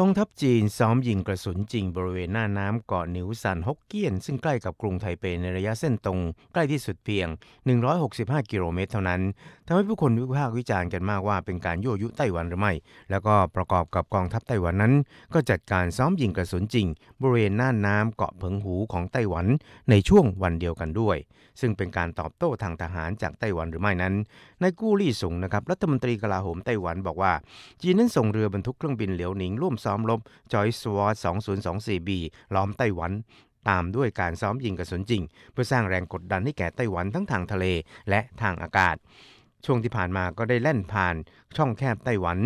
กองทัพจีนซ้อมยิงกระสุนจริงบริเวณหน้าน้ำเกาะหนิวซันฮกเกี้ยนซึ่งใกล้กับกรุงไทเปในระยะเส้นตรงใกล้ที่สุดเพียง 165 กิโลเมตรเท่านั้นทำให้ผู้คนวิพากษ์วิจารณ์กันมากว่าเป็นการยั่วยุไต้หวันหรือไม่ แล้วก็ประกอบกับกองทัพไต้หวันนั้น ก็จัดการซ้อมยิงกระสุนจริง บริเวณหน้าน้ำเกาะเพิงหูของไต้หวันในช่วงวันเดียวกันด้วย ซึ่งเป็นการตอบโต้ทางทหารจากไต้หวันหรือไม่นั้นนายกู้ลี่สงนะครับรัฐมนตรีกลาโหมไต้หวันบอกว่าจีนนั้นส่งเรือบรรทุกเครื่องบินเหลียวหนิงร่วม้อมลบจอยสวอต2024 b ล้อมไต้หวัน ตามด้วยการซ้อมยิงกระสุนจริง เพื่อสร้างแรงกดดันให้แก่ไต้หวันทั้งทางทะเลและทางอากาศ ช่วงที่ผ่านมาก็ได้แล่นผ่านช่องแคบไต้หวัน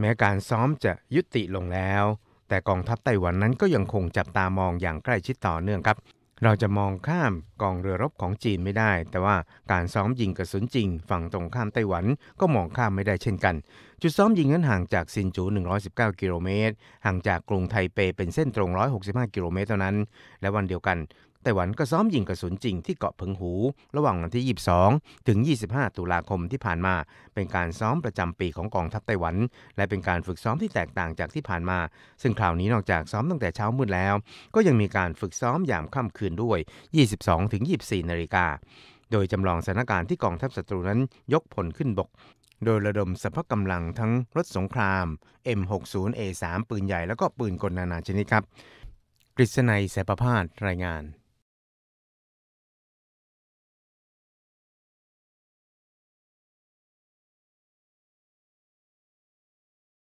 แม้การซ้อมจะยุติลงแล้ว แต่กองทัพไต้หวันนั้นก็ยังคงจับตามองอย่างใกล้ชิดต่อเนื่องครับเราจะมองข้ามกองเรือรบของจีนไม่ได้ แต่ว่าการซ้อมยิงกระสุนจริง ฝั่งตรงข้ามไต้หวันก็มองข้ามไม่ได้เช่นกัน จุดซ้อมยิงนั้นห่างจากซินจู 119 กิโลเมตร ห่างจากกรุงไทเปเป็นเส้นตรง 165 กิโลเมตรเท่านั้น และวันเดียวกันไต้หวันก็ซ้อมยิงกระสุนจริงที่เกาะพิงหู ระหว่างวันที่ 22 ถึง 25 ตุลาคมที่ผ่านมา เป็นการซ้อมประจำปีของกองทัพไต้หวัน และเป็นการฝึกซ้อมที่แตกต่างจากที่ผ่านมา ซึ่งคราวนี้นอกจากซ้อมตั้งแต่เช้ามืดแล้ว ก็ยังมีการฝึกซ้อมยามค่ำคืนด้วย 22ถึง24 นาฬิกาโดยจำลองสถานการณ์ที่กองทัพศัตรูนั้นยกพลขึ้นบก โดยระดมสรรพกำลังทั้งรถสงคราม M60A3 ปืนใหญ่แล้วก็ปืนกลนานาชนิดครับ กฤษณัยแสประพาสรายงาน